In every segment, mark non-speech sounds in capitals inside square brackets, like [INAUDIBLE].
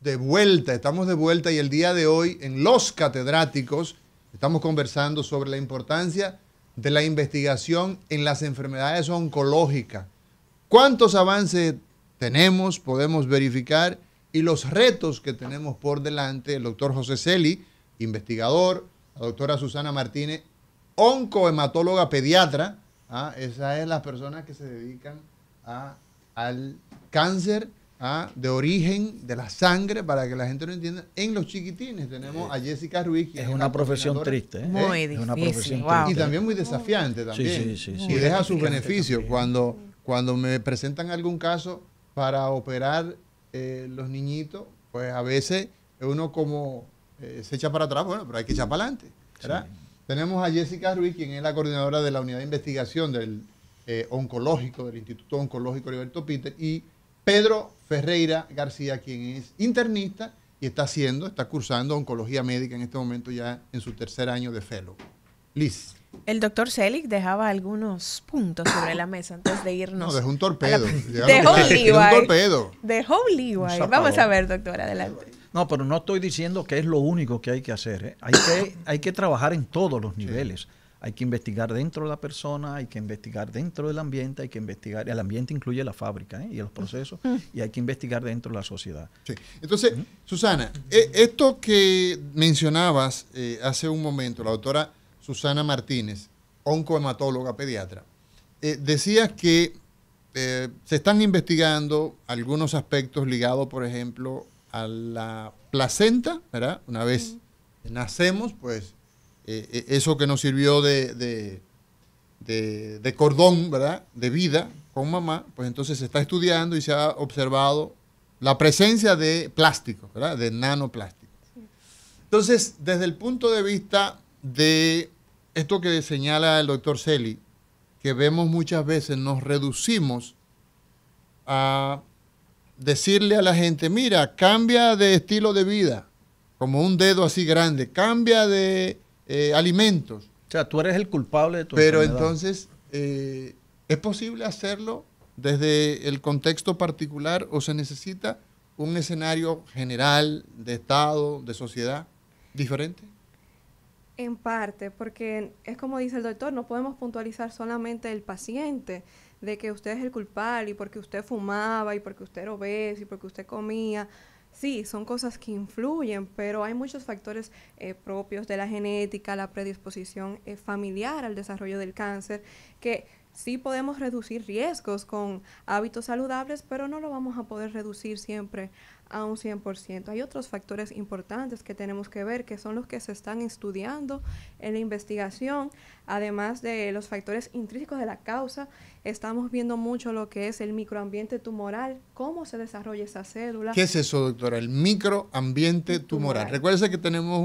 de vuelta, estamos de vuelta y el día de hoy en Los Catedráticos estamos conversando sobre la importancia de la investigación en las enfermedades oncológicas. ¿Cuántos avances tenemos, podemos verificar y los retos que tenemos por delante? El doctor José Celi, investigador, la doctora Susana Martínez, oncohematóloga pediatra, ¿ah? esa es las personas que se dedican al cáncer ¿ah? de origen, de la sangre, para que la gente lo entienda. En los chiquitines tenemos a Jessica Ruiz. Que es, una, profesión triste. ¿eh? Es una profesión Y también muy desafiante también. y deja sus beneficios. Cuando, cuando me presentan algún caso para operar eh, los niñitos, pues a veces uno como eh, se echa para atrás, bueno, pero hay que echar para adelante. Tenemos a Jessica Ruiz, quien es la coordinadora de la unidad de investigación del eh, oncológico, del Instituto Oncológico Roberto Peter, y Pedro Ferreira García, quien es internista y está haciendo, está cursando oncología médica en este momento ya en su tercer año de fellow. Liz. El doctor Selig dejaba algunos puntos sobre la mesa antes de irnos. No, dejó un torpedo. [LAUGHS] Dejó un torpedo. Dejó un Vamos a ver, doctor, adelante. No, pero no estoy diciendo que es lo único que hay que hacer. ¿eh? Hay, que, hay que trabajar en todos los niveles. Hay que investigar dentro de la persona, hay que investigar dentro del ambiente, hay que investigar, el ambiente incluye la fábrica ¿eh? y los procesos, mm. y hay que investigar dentro de la sociedad. Entonces, Susana, e, esto que mencionabas eh, hace un momento, la doctora Susana Martínez, oncohematóloga pediatra, eh, decía que se están investigando algunos aspectos ligados, por ejemplo, a la placenta, ¿verdad? Una vez nacemos, pues eh, eh, eso que nos sirvió de, cordón, ¿verdad? De vida con mamá, pues entonces se está estudiando y se ha observado la presencia de plástico, ¿verdad? De nanoplástico. Entonces, desde el punto de vista de esto que señala el doctor Selly, que vemos muchas veces, nos reducimos a decirle a la gente, mira, cambia de estilo de vida, como un dedo así grande, cambia de eh, alimentos. O sea, tú eres el culpable de tu Pero entonces, eh, ¿es posible hacerlo desde el contexto particular o se necesita un escenario general de Estado, de sociedad diferente? En parte, porque es como dice el doctor, no podemos puntualizar solamente el paciente de que usted es el culpable y porque usted fumaba y porque usted era obeso y porque usted comía Sí, son cosas que influyen, pero hay muchos factores eh, propios de la genética, la predisposición eh, familiar al desarrollo del cáncer, que sí podemos reducir riesgos con hábitos saludables, pero no lo vamos a poder reducir siempre a un 100%. Hay otros factores importantes que tenemos que ver, que son los que se están estudiando en la investigación, además de los factores intrínsecos de la causa. Estamos viendo mucho lo que es el microambiente tumoral, cómo se desarrolla esa célula. ¿Qué es eso, doctora? El microambiente tumoral. tumoral. Recuérdese que tenemos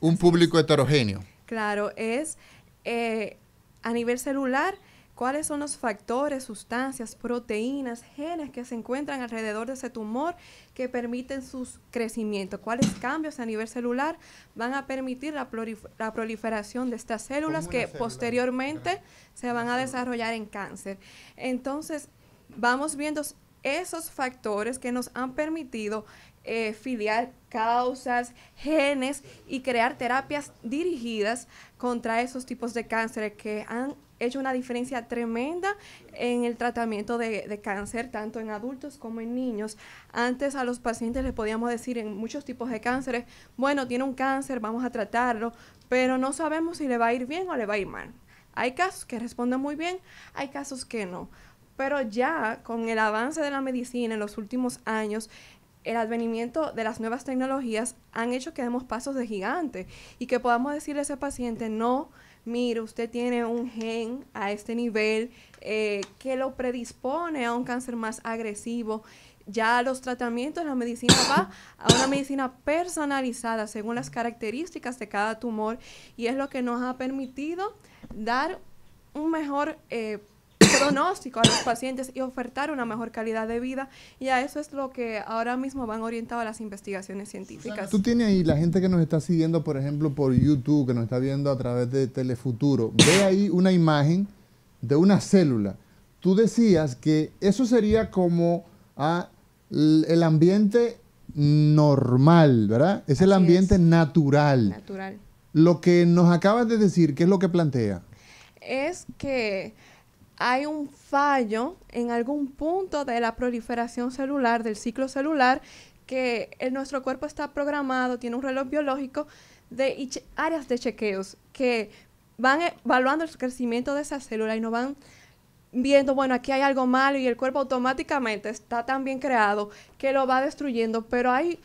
un, público heterogéneo. Claro, es eh, a nivel celular cuáles son los factores, sustancias, proteínas, genes que se encuentran alrededor de ese tumor que permiten su crecimiento, cuáles cambios a nivel celular van a permitir la, proliferación de estas células que posteriormente se van a desarrollar en cáncer. Entonces, vamos viendo esos factores que nos han permitido eh, filiar causas, genes y crear terapias dirigidas contra esos tipos de cánceres que han hecho una diferencia tremenda en el tratamiento de, cáncer, tanto en adultos como en niños. Antes a los pacientes le podíamos decir en muchos tipos de cánceres, bueno, tiene un cáncer, vamos a tratarlo, pero no sabemos si le va a ir bien o le va a ir mal. Hay casos que responden muy bien, hay casos que no. Pero ya con el avance de la medicina en los últimos años, el advenimiento de las nuevas tecnologías han hecho que demos pasos de gigante y que podamos decirle a ese paciente, no, mire, usted tiene un gen a este nivel eh, que lo predispone a un cáncer más agresivo. Ya los tratamientos, la medicina va a una medicina personalizada según las características de cada tumor y es lo que nos ha permitido dar un mejor eh, pronóstico a los pacientes y ofertar una mejor calidad de vida. Y a eso es lo que ahora mismo van orientadas las investigaciones científicas. Tú tienes ahí la gente que nos está siguiendo, por ejemplo, por YouTube, que nos está viendo a través de Telefuturo. Ve ahí una imagen de una célula. Tú decías que eso sería como ah, el ambiente normal, ¿verdad? Es el ambiente natural. Natural. Lo que nos acabas de decir, ¿qué es lo que plantea? Es que hay un fallo en algún punto de la proliferación celular, del ciclo celular, que en nuestro cuerpo está programado, tiene un reloj biológico de áreas de chequeos que van evaluando el crecimiento de esa célula y no van viendo, bueno, aquí hay algo malo y el cuerpo automáticamente está tan bien creado que lo va destruyendo, pero hay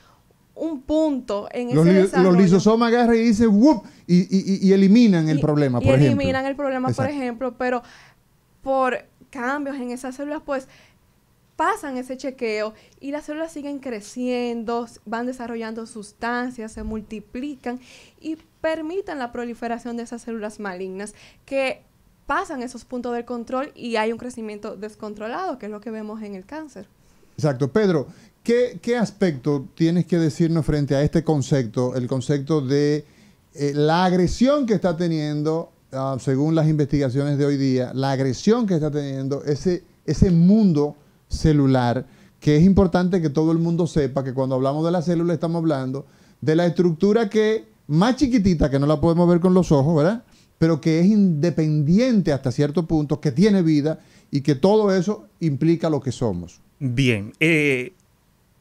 un punto en ese desarrollo. Los lisosomas agarran y dicen, ¡wup! Y, eliminan el problema, por ejemplo. Eliminan el problema, por ejemplo, pero por cambios en esas células, pues pasan ese chequeo y las células siguen creciendo, van desarrollando sustancias, se multiplican y permitan la proliferación de esas células malignas que pasan esos puntos del control y hay un crecimiento descontrolado, que es lo que vemos en el cáncer. Exacto. Pedro, ¿qué, aspecto tienes que decirnos frente a este concepto, el concepto de eh, la agresión que está teniendo Ah, según las investigaciones de hoy día, la agresión que está teniendo ese, ese mundo celular, que es importante que todo el mundo sepa que cuando hablamos de la célula estamos hablando de la estructura que más chiquitita, que no la podemos ver con los ojos, ¿verdad? Pero que es independiente hasta cierto punto, que tiene vida y que todo eso implica lo que somos. Bien, eh,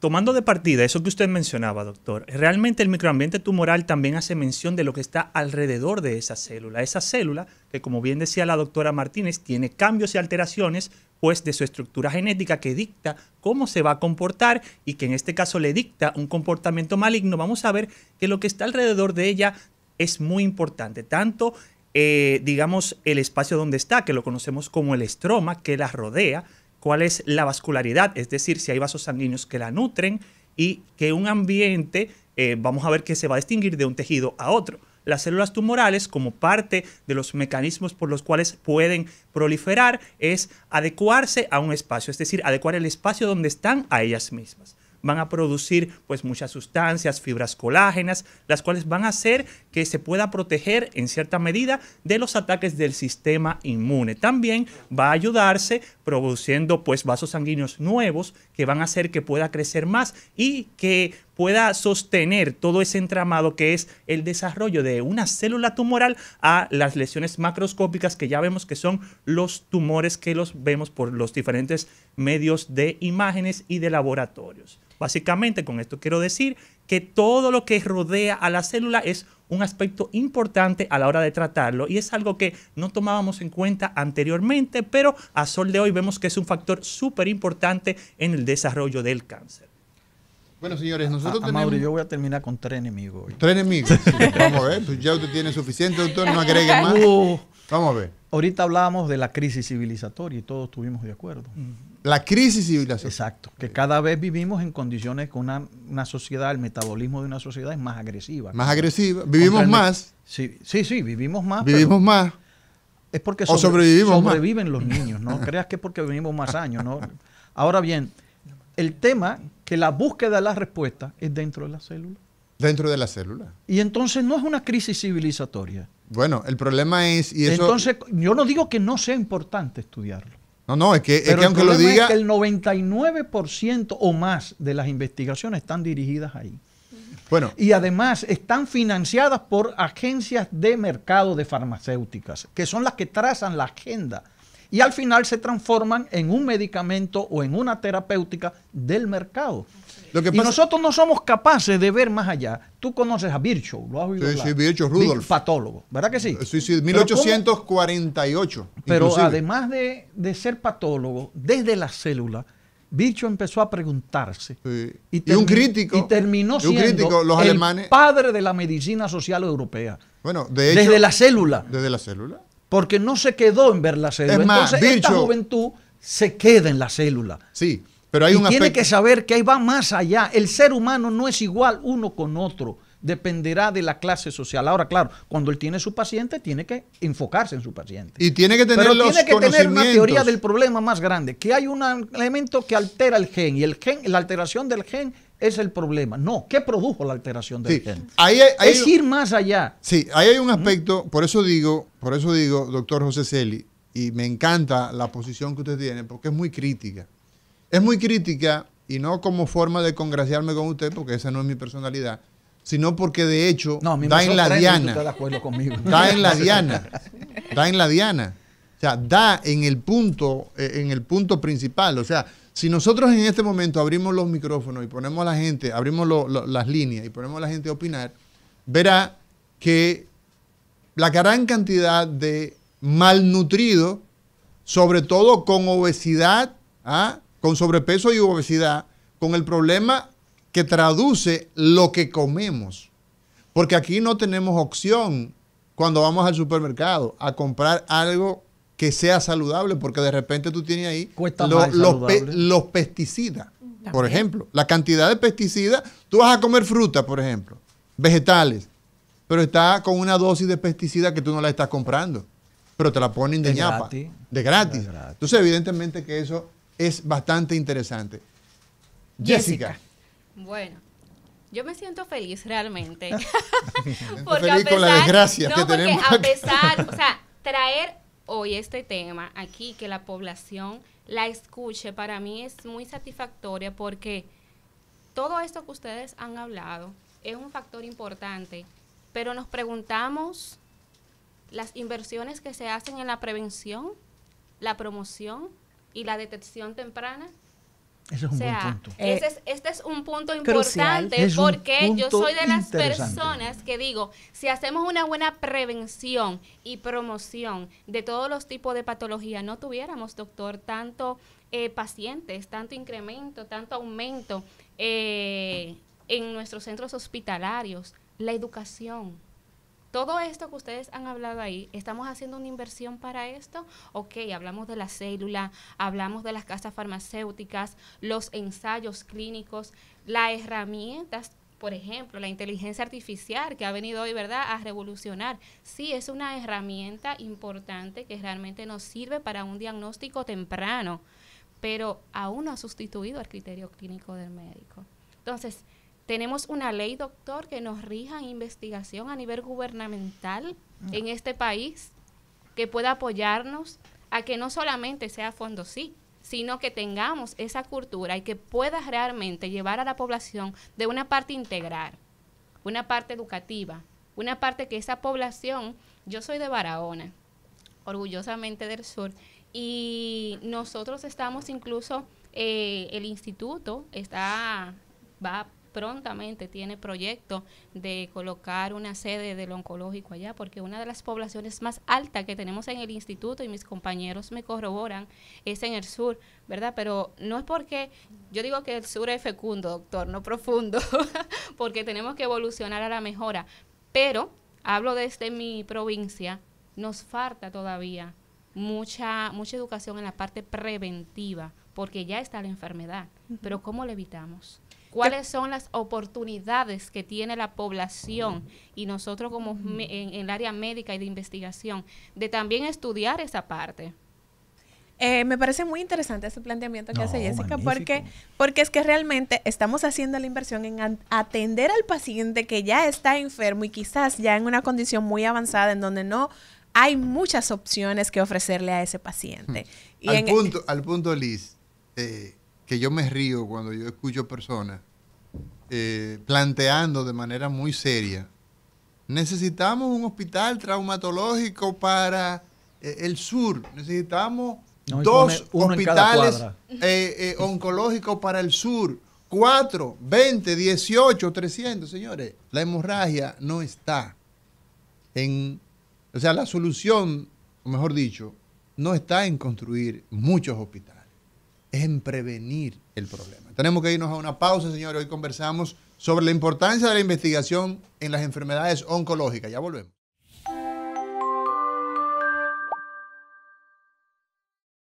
Tomando de partida eso que usted mencionaba, doctor, realmente el microambiente tumoral también hace mención de lo que está alrededor de esa célula. Esa célula, que como bien decía la doctora Martínez, tiene cambios y alteraciones, pues de su estructura genética que dicta cómo se va a comportar y que en este caso le dicta un comportamiento maligno, vamos a ver que lo que está alrededor de ella es muy importante, tanto eh, digamos el espacio donde está, que lo conocemos como el estroma, que la rodea, cuál es la vascularidad, es decir, si hay vasos sanguíneos que la nutren y que un ambiente, eh, vamos a ver que se va a distinguir de un tejido a otro. Las células tumorales, como parte de los mecanismos por los cuales pueden proliferar, es adecuarse a un espacio, es decir, adecuar el espacio donde están a ellas mismas van a producir pues muchas sustancias, fibras colágenas, las cuales van a hacer que se pueda proteger en cierta medida de los ataques del sistema inmune. También va a ayudarse produciendo pues vasos sanguíneos nuevos que van a hacer que pueda crecer más y que pueda sostener todo ese entramado que es el desarrollo de una célula tumoral a las lesiones macroscópicas que ya vemos que son los tumores que los vemos por los diferentes medios de imágenes y de laboratorios. Básicamente con esto quiero decir que todo lo que rodea a la célula es un aspecto importante a la hora de tratarlo y es algo que no tomábamos en cuenta anteriormente, pero a sol de hoy vemos que es un factor súper importante en el desarrollo del cáncer. Bueno, señores, nosotros tenemos... Mauro, yo voy a terminar con tres enemigos. Tres enemigos. [LAUGHS] vamos a ver, pues ya usted tiene suficiente, doctor, no agregue más. Uh. vamos a ver. Ahorita hablábamos de la crisis civilizatoria y todos estuvimos de acuerdo. Mm. La crisis civilizatoria. Exacto, que cada vez vivimos en condiciones con una, sociedad, el metabolismo de una sociedad es más agresiva. Más agresiva, vivimos más. Sí, sí, sí, vivimos más. Vivimos más. Es porque sobreviven los niños, no creas que es porque vivimos más años, ¿no? Ahora bien, el tema que la búsqueda de la respuesta es dentro de la célula. Dentro de la célula. Y entonces no es una crisis civilizatoria. Bueno, el problema es... Y Entonces, yo no digo que no sea importante estudiarlo. No, no, es que, aunque lo diga... Es que el 99% o más de las investigaciones están dirigidas ahí. Bueno. Y además están financiadas por agencias de mercado de farmacéuticas, que son las que trazan la agenda y al final se transforman en un medicamento o en una terapéutica del mercado. Lo Y nosotros no somos capaces de ver más allá. Tú conoces a Virchow, lo has oído Sí, hablar? sí, Virchow, Rudolf. Patólogo, ¿verdad que sí? Sí, sí, 1848. Pero, además de, ser patólogo, desde la célula, Virchow empezó a preguntarse. Y, un crítico. Y terminó siendo crítico, los alemanes... el padre de la medicina social europea. Bueno, de hecho... Desde la célula. Desde la célula porque no se quedó en ver la célula. Entonces, esta juventud se queda en la célula. Sí, pero hay y un tiene que saber que ahí va más allá. El ser humano no es igual uno con otro. Dependerá de la clase social. Ahora, claro, cuando él tiene su paciente, tiene que enfocarse en su paciente. Y tiene que tener pero tiene que tener una teoría del problema más grande, que hay un elemento que altera el gen y el gen, la alteración del gen es el problema. No, ¿qué produjo la alteración del sí, es ir más allá. Sí, ahí hay un aspecto, por eso digo, por eso digo, doctor José Celi, y me encanta la posición que usted tiene, porque es muy crítica. Es muy crítica, y no como forma de congraciarme con usted, porque esa no es mi personalidad, sino porque de hecho no, da en la diana. Da en la [LAUGHS] diana. Da en la diana. O sea, da en el punto, eh, en el punto principal. O sea, si nosotros en este momento abrimos los micrófonos y ponemos a la gente, abrimos las líneas y ponemos a la gente a opinar, verá que la gran cantidad de malnutridos, sobre todo con obesidad, ¿ah? con sobrepeso y obesidad, con el problema que traduce lo que comemos. Porque aquí no tenemos opción cuando vamos al supermercado a comprar algo que sea saludable, porque de repente tú tienes ahí los, pesticidas. Por ejemplo, la cantidad de pesticidas, tú vas a comer fruta, por ejemplo, vegetales, pero está con una dosis de pesticida que tú no la estás comprando, pero te la ponen de, de ñapa, gratis. de gratis. Entonces, evidentemente que eso es bastante interesante. Jessica. Bueno, yo me siento feliz realmente. [LAUGHS] [LAUGHS] feliz con la desgracia que tenemos. A pesar, o sea, traer hoy este tema aquí, que la población la escuche, para mí es muy satisfactoria porque todo esto que ustedes han hablado es un factor importante, pero nos preguntamos las inversiones que se hacen en la prevención, la promoción y la detección temprana. Ese es un punto. Eh, este es un punto importante porque yo soy de las personas que digo, si hacemos una buena prevención y promoción de todos los tipos de patología, no tuviéramos, doctor, tanto eh, pacientes, tanto incremento, tanto aumento eh, en nuestros centros hospitalarios, la educación todo esto que ustedes han hablado ahí, ¿estamos haciendo una inversión para esto? Ok, hablamos de la célula, hablamos de las casas farmacéuticas, los ensayos clínicos, las herramientas por ejemplo, la inteligencia artificial que ha venido hoy, ¿verdad?, a revolucionar. Sí, es una herramienta importante que realmente nos sirve para un diagnóstico temprano, pero aún no ha sustituido al criterio clínico del médico. Entonces, tenemos una ley, doctor, que nos rija en investigación a nivel gubernamental mm. en este país, que pueda apoyarnos a que no solamente sea fondo sí, sino que tengamos esa cultura y que pueda realmente llevar a la población de una parte integral, una parte educativa, una parte que esa población, yo soy de Barahona, orgullosamente del sur, y nosotros estamos incluso, eh, el instituto está, va prontamente tiene proyecto de colocar una sede del oncológico allá, porque una de las poblaciones más altas que tenemos en el instituto, y mis compañeros me corroboran, es en el sur, ¿verdad? Pero no es porque yo digo que el sur es fecundo, doctor, no profundo, [LAUGHS] porque tenemos que evolucionar a la mejora, pero hablo desde mi provincia, nos falta todavía mucha, mucha educación en la parte preventiva, porque ya está la enfermedad, pero ¿cómo la evitamos? cuáles son las oportunidades que tiene la población y nosotros como en, el área médica y de investigación, de también estudiar esa parte. Eh, me parece muy interesante ese planteamiento que hace Jessica, porque, porque es que realmente estamos haciendo la inversión en atender al paciente que ya está enfermo y quizás ya en una condición muy avanzada en donde no hay muchas opciones que ofrecerle a ese paciente. al, punto, al punto, Liz, eh, que yo me río cuando yo escucho personas eh, planteando de manera muy seria, necesitamos un hospital traumatológico para eh, el sur, necesitamos dos hospitales eh, oncológicos para el sur, cuatro, veinte, dieciocho, trescientos, señores, la hemorragia no está en, o sea, la solución, mejor dicho, no está en construir muchos hospitales es en prevenir el problema. Tenemos que irnos a una pausa, señores. Hoy conversamos sobre la importancia de la investigación en las enfermedades oncológicas. Ya volvemos.